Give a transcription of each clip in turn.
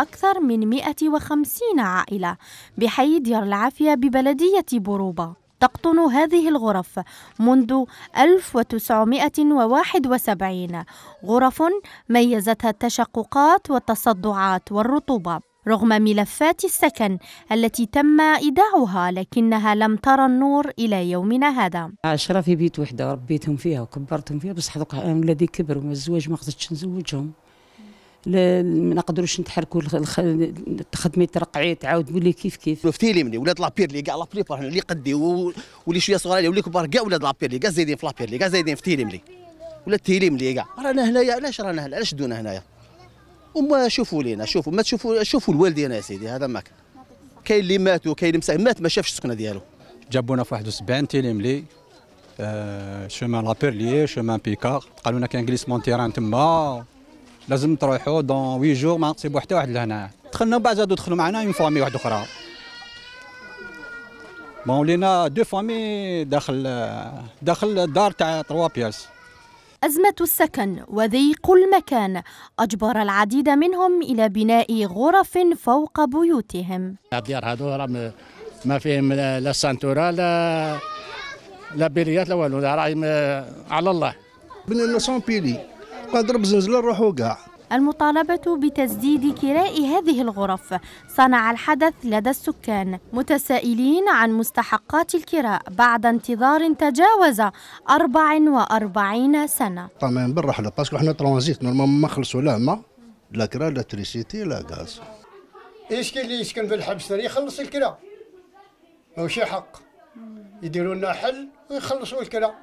أكثر من 150 عائلة بحي دير العافية ببلدية بوروبا تقطن هذه الغرف منذ 1971 غرف ميزتها التشققات والتصدعات والرطوبة رغم ملفات السكن التي تم إيداعها لكنها لم ترى النور إلى يومنا هذا عشرة في بيت وحدة ربيتهم فيها وكبرتهم فيها بس حدق الذي كبر وما الزواج ما قدرتش نزوجهم ما نقدروش نتحركوا تخدمي ترقعي تعاود تولي كيف كيف في لي مني ولاد لابير لي كاع لابير اللي قدي واللي شويه صغار واللي كبار كاع ولاد لابير لي كاع زايدين في لابير لي كاع زايدين في تيلي ولاد تيلي كاع رانا هنايا علاش رانا هنا علاش دونا هنايا وما شوفوا لينا شوفوا ما تشوفوا شوفوا الوالدين يا سيدي هذا ماك كاين اللي ماتوا كاين اللي مات ما شافش السكنه ديالو جابونا في 71 تيلي ملي شومان لابيرلي شومان بيكار قالوا لنا كان جليسمون تيران تما لازم تروحوا دون وي جور ما تصيبوا حتى واحد لهنا دخلنا بعد زادوا دخلوا معنا اون فامي واحده اخرى بون ولينا دو فامي داخل داخل الدار تاع تروا بياس أزمة السكن وضيق المكان أجبر العديد منهم إلى بناء غرف فوق بيوتهم الديار هذو ما فيهم لا سانتورا لا لا بيريات لا والو راهي على الله بنينا سون بيلي يبقى ضرب زلزال روحو كاع المطالبة بتسديد كراء هذه الغرف صنع الحدث لدى السكان متسائلين عن مستحقات الكراء بعد انتظار تجاوز 44 سنة طبعا بالرحلة باسكو احنا ترانزيت نورمالمون ما خلصوا لا ما لا كراء لا تريسيتي لا غاز ايش كاين اللي يسكن في الحبس يخلص الكراء ماشي حق يديروا لنا حل ويخلصوا الكراء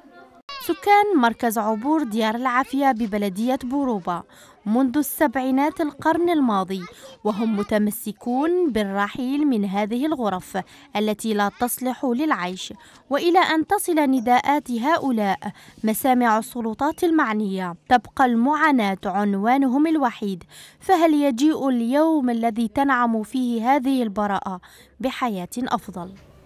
سكان مركز عبور ديار العافية ببلدية بوروبا منذ السبعينات القرن الماضي وهم متمسكون بالرحيل من هذه الغرف التي لا تصلح للعيش وإلى أن تصل نداءات هؤلاء مسامع السلطات المعنية تبقى المعاناة عنوانهم الوحيد فهل يجيء اليوم الذي تنعم فيه هذه البراءة بحياة أفضل؟